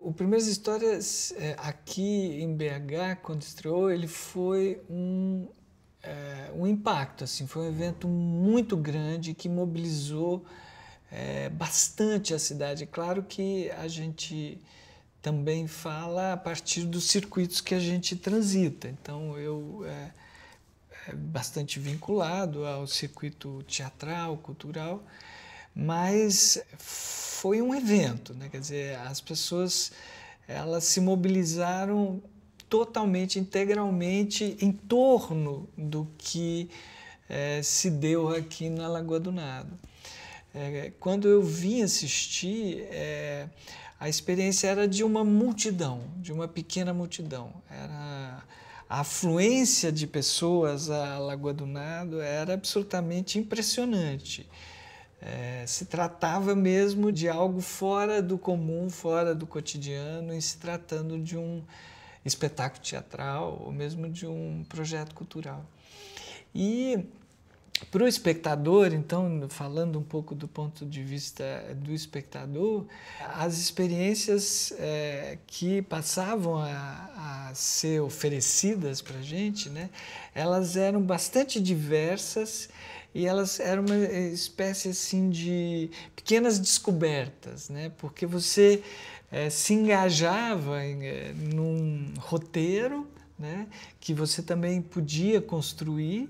O Primeiras Histórias eh, aqui em BH, quando estreou, ele foi um, é, um impacto, assim, foi um evento muito grande que mobilizou é, bastante a cidade. Claro que a gente também fala a partir dos circuitos que a gente transita. Então eu é, é bastante vinculado ao circuito teatral, cultural mas foi um evento, né? quer dizer, as pessoas elas se mobilizaram totalmente, integralmente em torno do que é, se deu aqui na Lagoa do Nado. É, quando eu vim assistir, é, a experiência era de uma multidão, de uma pequena multidão. Era a afluência de pessoas à Lagoa do Nado era absolutamente impressionante. É, se tratava mesmo de algo fora do comum, fora do cotidiano, e se tratando de um espetáculo teatral ou mesmo de um projeto cultural. E para o espectador, então, falando um pouco do ponto de vista do espectador, as experiências é, que passavam a, a ser oferecidas para a gente, né, elas eram bastante diversas e elas eram uma espécie assim de pequenas descobertas, né, porque você é, se engajava em, eh, num roteiro né, que você também podia construir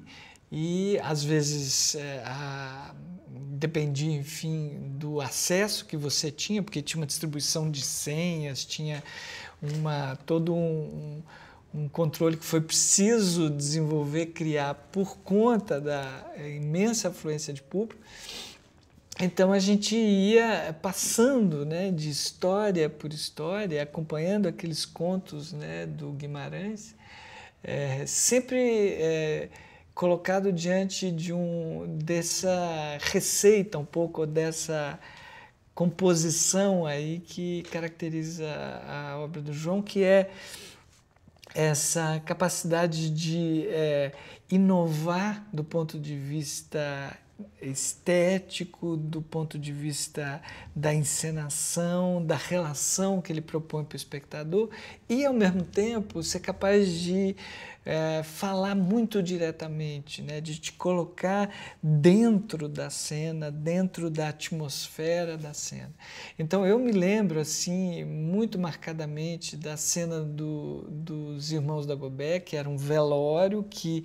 e às vezes é, a, dependia, enfim, do acesso que você tinha, porque tinha uma distribuição de senhas, tinha uma todo um, um controle que foi preciso desenvolver, criar por conta da é, imensa afluência de público. Então a gente ia passando né, de história por história, acompanhando aqueles contos né, do Guimarães, é, sempre. É, colocado diante de um dessa receita um pouco dessa composição aí que caracteriza a obra do João, que é essa capacidade de é, inovar do ponto de vista estético, do ponto de vista da encenação, da relação que ele propõe para o espectador, e ao mesmo tempo ser capaz de é, falar muito diretamente, né, de te colocar dentro da cena, dentro da atmosfera da cena. Então eu me lembro assim muito marcadamente da cena do, dos irmãos da Gobé, que era um velório que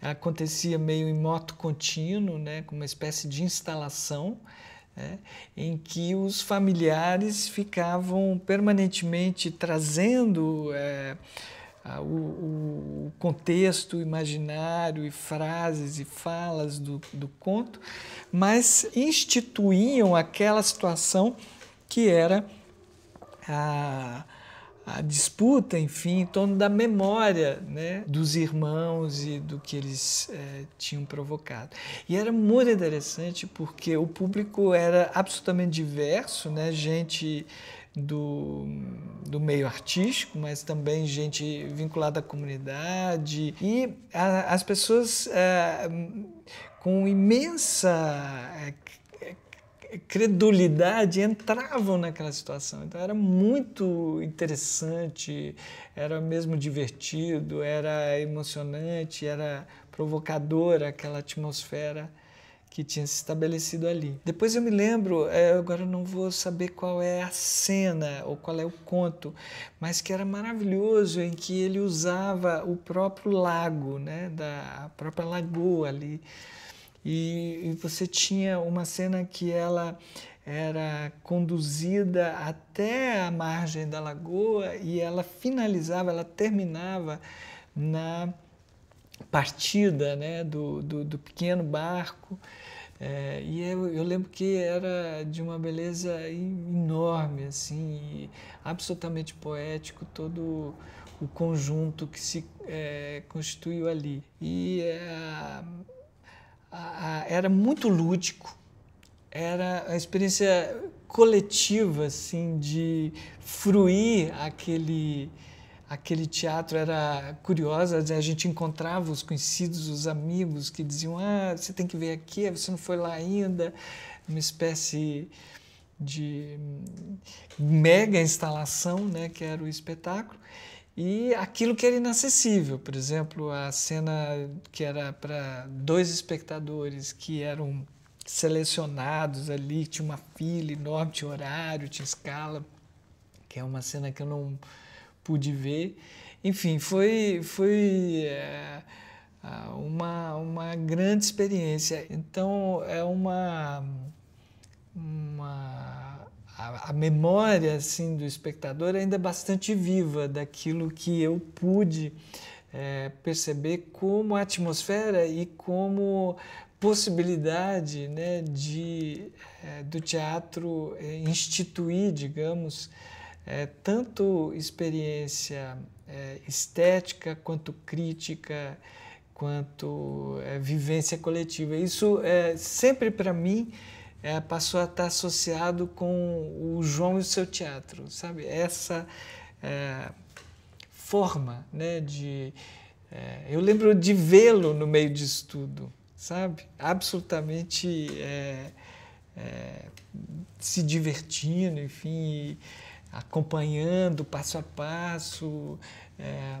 acontecia meio em moto contínuo, né, com uma espécie de instalação, né, em que os familiares ficavam permanentemente trazendo é, o, o, contexto imaginário e frases e falas do, do conto, mas instituíam aquela situação que era a a disputa, enfim, em torno da memória né, dos irmãos e do que eles é, tinham provocado. E era muito interessante porque o público era absolutamente diverso, né, gente do, do meio artístico, mas também gente vinculada à comunidade e a, as pessoas é, com imensa é, credulidade entravam naquela situação. Então era muito interessante, era mesmo divertido, era emocionante, era provocadora aquela atmosfera que tinha se estabelecido ali. Depois eu me lembro, é, agora eu não vou saber qual é a cena ou qual é o conto, mas que era maravilhoso em que ele usava o próprio lago, né, da própria lagoa ali e, e você tinha uma cena que ela era conduzida até a margem da lagoa e ela finalizava, ela terminava na partida né, do, do, do pequeno barco. É, e eu, eu, lembro que era de uma beleza enorme, assim, absolutamente poético todo o conjunto que se é, constituiu ali. E é, era muito lúdico, era a experiência coletiva, assim, de fruir aquele, aquele teatro era curiosa, né? a gente encontrava os conhecidos, os amigos que diziam: "Ah, você tem que ver aqui, você não foi lá ainda". Uma espécie de mega instalação, né, que era o espetáculo e aquilo que era inacessível, por exemplo, a cena que era para dois espectadores que eram selecionados ali, tinha uma fila enorme, tinha horário, tinha escala, que é uma cena que eu não pude ver. Enfim, foi, foi é, uma, uma grande experiência. Então, é uma, uma a, a, memória assim do espectador é ainda é bastante viva daquilo que eu pude é, perceber como atmosfera e como possibilidade né, de, é, do teatro é, instituir, digamos, é, tanto experiência é, estética quanto crítica, quanto vivência coletiva. Isso sempre para mim é, passou a estar associado com o João e o seu teatro, sabe? Essa é, forma, né, de... É, eu lembro de vê-lo no meio de estudo, sabe? Absolutamente é, é, se divertindo, enfim, acompanhando passo a passo, é,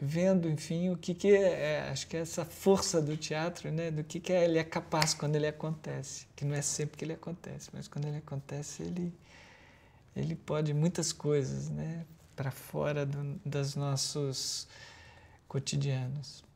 vendo, enfim, o que, que é, é, acho que é essa força do teatro, né, do que, que é, ele é capaz quando ele acontece, que não é sempre que ele acontece, mas quando ele acontece, ele, ele pode muitas coisas, né, para fora do, das nossos cotidianos.